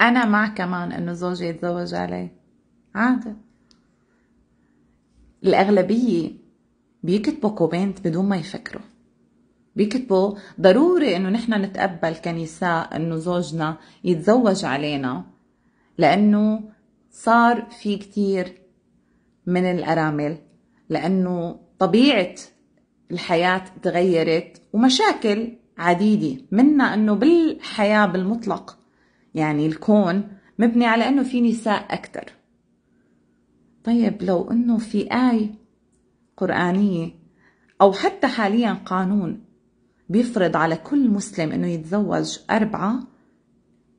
أنا مع كمان إنه زوجي يتزوج علي عادي الأغلبية بيكتبوا كومنت بدون ما يفكروا بيكتبوا ضروري إنه نحن نتقبل كنساء إنه زوجنا يتزوج علينا لأنه صار في كتير من الأرامل لأنه طبيعة الحياة تغيرت ومشاكل عديدة منا أنه بالحياة بالمطلق يعني الكون مبني على انه في نساء اكثر طيب لو انه في آية قرآنية او حتى حاليا قانون بيفرض على كل مسلم انه يتزوج اربعة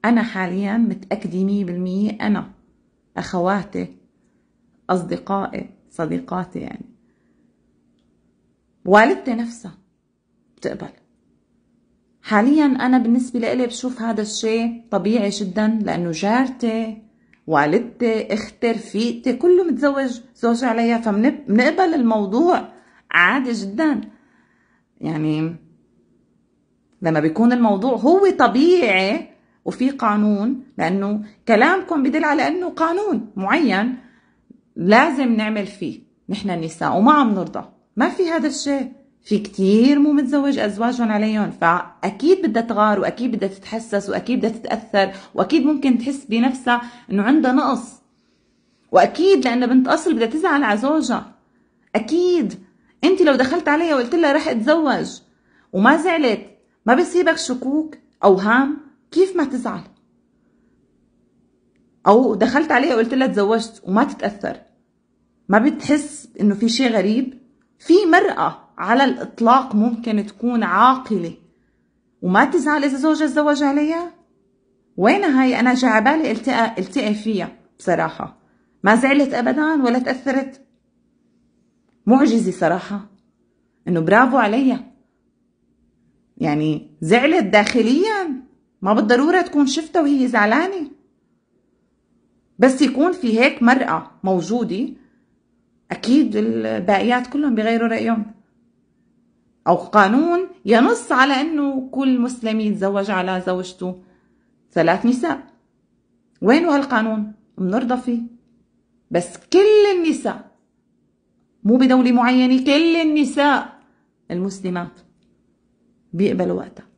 انا حاليا متأكدة مية بالمية انا اخواتي اصدقائي صديقاتي يعني والدتي نفسها بتقبل حاليا أنا بالنسبة لإلي بشوف هذا الشيء طبيعي جدا لأنه جارتي والدتي اختي رفيقتي كله متزوج زوج عليها فبنقبل الموضوع عادي جدا يعني لما بيكون الموضوع هو طبيعي وفي قانون لانه كلامكم بدل على انه قانون معين لازم نعمل فيه نحن النساء وما عم نرضى ما في هذا الشيء في كتير مو متزوج أزواجهم عليهم فأكيد بدها تغار وأكيد بدها تتحسس وأكيد بدها تتأثر وأكيد ممكن تحس بنفسها إنه عندها نقص وأكيد لانه بنت أصل بدها تزعل على زوجها أكيد أنت لو دخلت عليها وقلت لها رح أتزوج وما زعلت ما بيصيبك شكوك أوهام كيف ما تزعل أو دخلت عليها وقلت لها تزوجت وما تتأثر ما بتحس إنه في شيء غريب في مرأة على الإطلاق ممكن تكون عاقلة وما تزعل إذا زوجها تزوج عليها وين هاي أنا جعبالي التقى التقى فيها بصراحة ما زعلت أبدا ولا تأثرت معجزة صراحة إنه برافو عليها يعني زعلت داخليا ما بالضرورة تكون شفتها وهي زعلانة بس يكون في هيك مرأة موجودة أكيد الباقيات كلهم بغيروا رأيهم أو قانون ينص على أنه كل مسلم يتزوج على زوجته ثلاث نساء وينه هالقانون؟ بنرضى فيه بس كل النساء مو بدولة معينة كل النساء المسلمات بيقبلوا وقتها